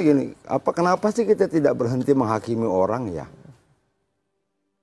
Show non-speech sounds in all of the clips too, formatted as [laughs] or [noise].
gini apa kenapa sih kita tidak berhenti menghakimi orang ya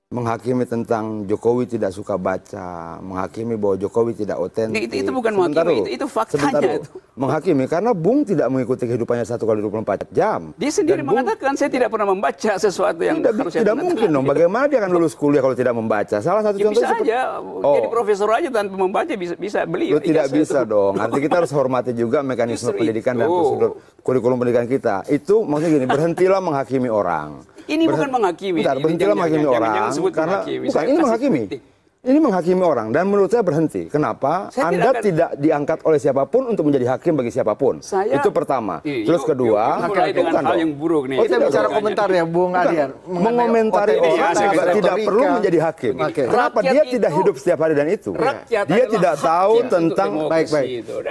menghakimi tentang Jokowi tidak suka baca, menghakimi bahwa Jokowi tidak otentik. Itu, itu bukan sebentar menghakimi, itu, itu faktanya. Itu. Menghakimi karena Bung tidak mengikuti kehidupannya satu kali 24 jam. Dia sendiri Dan mengatakan Bung, saya tidak pernah membaca sesuatu yang tidak, harus tidak mungkin dong. Bagaimana dia akan lulus kuliah kalau tidak membaca? Salah satu ya, contoh bisa seperti, aja oh, jadi profesor aja tanpa membaca bisa bisa beli. Lu tidak bisa dong. Artinya kita harus hormati juga mekanisme Justru pendidikan itu. dan prosedur kurikulum pendidikan kita. Itu maksudnya gini, berhentilah menghakimi orang ini bukan menghakimi bentar, ini jangan, jangan, jangan, jangan sebut karena, menghakimi bukan, ini menghakimi ini menghakimi orang dan menurut saya berhenti. Kenapa? Saya Anda tidak, tidak diangkat oleh siapapun untuk menjadi hakim bagi siapapun. Saya, itu pertama. Iya, Terus yuk, kedua, yuk, mulai dengan hal yang buruk nih. Oh, kita bicara komentar ya, Bung Adian. Mengomentari orang tidak, tidak perlu menjadi hakim. Okay. Kenapa dia itu, tidak hidup setiap hari dan itu? Rakyat dia tidak tahu tentang baik-baik.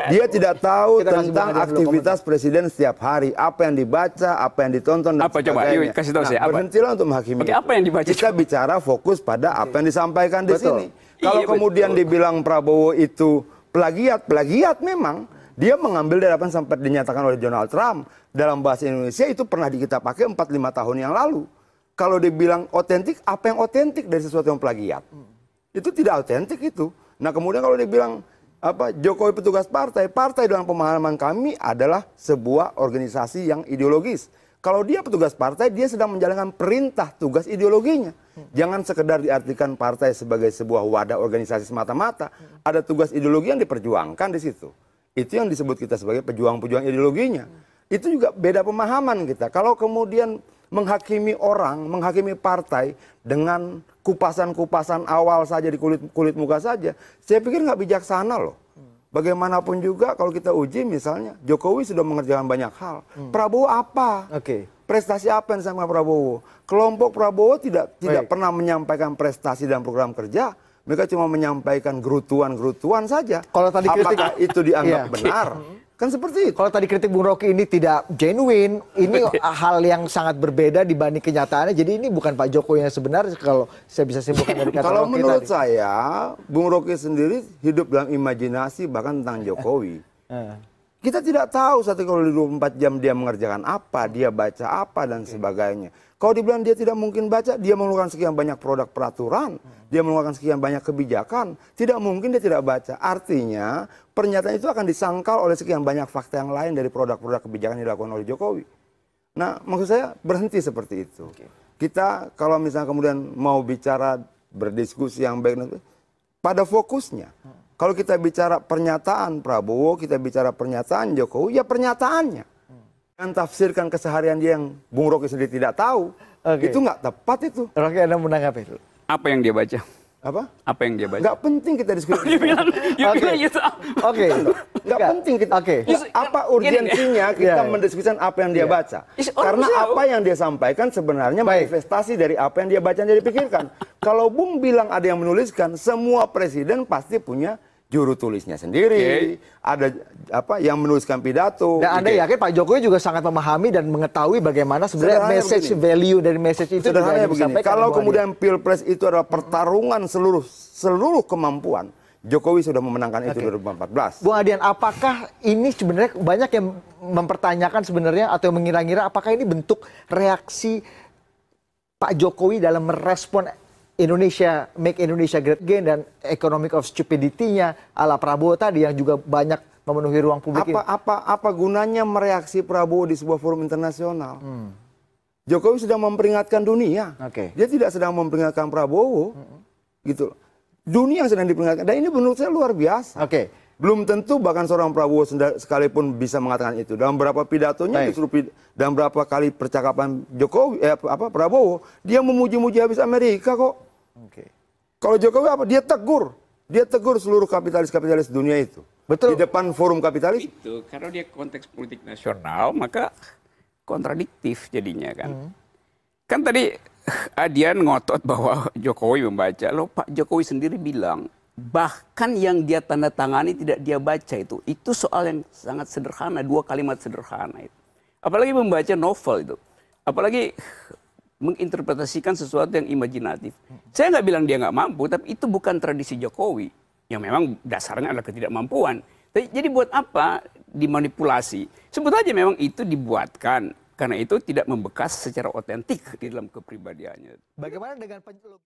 Dia tidak tahu tentang aktivitas presiden setiap hari, apa yang dibaca, apa yang ditonton dan apa coba? Kasih tahu nah, saya Berhentilah untuk menghakimi. apa yang dibaca? Kita bicara fokus pada apa yang disampaikan di sini ini. Iya, kalau iya, kemudian betul. dibilang Prabowo itu plagiat, plagiat memang dia mengambil dari apa yang sampai dinyatakan oleh Donald Trump dalam bahasa Indonesia itu pernah kita pakai 4-5 tahun yang lalu. Kalau dibilang otentik, apa yang otentik dari sesuatu yang plagiat? Itu tidak otentik itu. Nah kemudian kalau dibilang apa Jokowi petugas partai, partai dalam pemahaman kami adalah sebuah organisasi yang ideologis. Kalau dia petugas partai, dia sedang menjalankan perintah tugas ideologinya. Jangan sekedar diartikan partai sebagai sebuah wadah organisasi semata-mata. Ada tugas ideologi yang diperjuangkan di situ. Itu yang disebut kita sebagai pejuang-pejuang ideologinya. Itu juga beda pemahaman kita. Kalau kemudian menghakimi orang, menghakimi partai dengan kupasan-kupasan awal saja di kulit kulit muka saja, saya pikir nggak bijaksana loh. Bagaimanapun juga kalau kita uji misalnya Jokowi sudah mengerjakan banyak hal, hmm. Prabowo apa? Oke. Okay prestasi apa yang sama Prabowo? Kelompok Prabowo tidak Baik. tidak pernah menyampaikan prestasi dan program kerja. Mereka cuma menyampaikan gerutuan-gerutuan saja. Kalau tadi kritik Apakah itu dianggap yeah. benar? Hmm. Kan seperti itu. Kalau tadi kritik Bung Rocky ini tidak genuine, ini iya. hal yang sangat berbeda dibanding kenyataannya. Jadi ini bukan Pak Jokowi yang sebenarnya kalau saya bisa simpulkan dari kata Kalau menurut tadi. saya, Bung Rocky sendiri hidup dalam imajinasi bahkan tentang Jokowi. [laughs] Eh. Kita tidak tahu satu kali 24 jam dia mengerjakan apa, dia baca apa dan okay. sebagainya. Kalau dibilang dia tidak mungkin baca, dia mengeluarkan sekian banyak produk peraturan, hmm. dia mengeluarkan sekian banyak kebijakan, tidak mungkin dia tidak baca. Artinya pernyataan itu akan disangkal oleh sekian banyak fakta yang lain dari produk-produk kebijakan yang dilakukan oleh Jokowi. Nah, maksud saya berhenti seperti itu. Okay. Kita kalau misalnya kemudian mau bicara berdiskusi yang baik, pada fokusnya kalau kita bicara pernyataan Prabowo, kita bicara pernyataan Jokowi, ya pernyataannya. Kan tafsirkan keseharian dia yang Bung Rocky sendiri tidak tahu, okay. itu nggak tepat itu. Rocky Anda menanggapi itu? Apa yang dia baca? Apa? Apa yang dia baca? Nggak penting kita diskusi. [laughs] Oh, Oke. Gitu. Oke. Okay. Nggak penting kita. Oke. Okay. apa urgensinya kita yeah, iya. mendiskusikan apa yang dia yeah. baca? Karena apa yang dia sampaikan sebenarnya Baik. manifestasi dari apa yang dia baca dan dia pikirkan. [laughs] Kalau Bung bilang ada yang menuliskan, semua presiden pasti punya juru tulisnya sendiri, okay. ada apa yang menuliskan pidato. Dan Anda okay. yakin Pak Jokowi juga sangat memahami dan mengetahui bagaimana sebenarnya message begini. value dari message itu sederhana begini. Kalau kemudian Pilpres itu adalah pertarungan seluruh seluruh kemampuan, Jokowi sudah memenangkan itu okay. 2014. Bu Adian, apakah ini sebenarnya banyak yang mempertanyakan sebenarnya atau mengira-ngira apakah ini bentuk reaksi Pak Jokowi dalam merespon indonesia make indonesia great again dan economic of stupidity nya ala prabowo tadi yang juga banyak memenuhi ruang publik apa, apa apa gunanya mereaksi prabowo di sebuah forum internasional hmm. jokowi sedang memperingatkan dunia okay. dia tidak sedang memperingatkan prabowo hmm. gitu dunia yang sedang diperingatkan dan ini menurut saya luar biasa oke okay. belum tentu bahkan seorang prabowo sekalipun bisa mengatakan itu dalam berapa pidatonya dan justru berapa kali percakapan jokowi eh, apa prabowo dia memuji-muji habis amerika kok Okay. Kalau Jokowi apa? Dia tegur. Dia tegur seluruh kapitalis-kapitalis dunia itu. Betul. Di depan forum kapitalis. Itu, karena dia konteks politik nasional, maka kontradiktif jadinya kan. Hmm. Kan tadi Adian ngotot bahwa Jokowi membaca. Loh Pak Jokowi sendiri bilang, bahkan yang dia tanda tangani tidak dia baca itu. Itu soal yang sangat sederhana, dua kalimat sederhana itu. Apalagi membaca novel itu. Apalagi menginterpretasikan sesuatu yang imajinatif. Saya nggak bilang dia nggak mampu, tapi itu bukan tradisi Jokowi. Yang memang dasarnya adalah ketidakmampuan. Jadi buat apa dimanipulasi? Sebut aja memang itu dibuatkan. Karena itu tidak membekas secara otentik di dalam kepribadiannya. Bagaimana dengan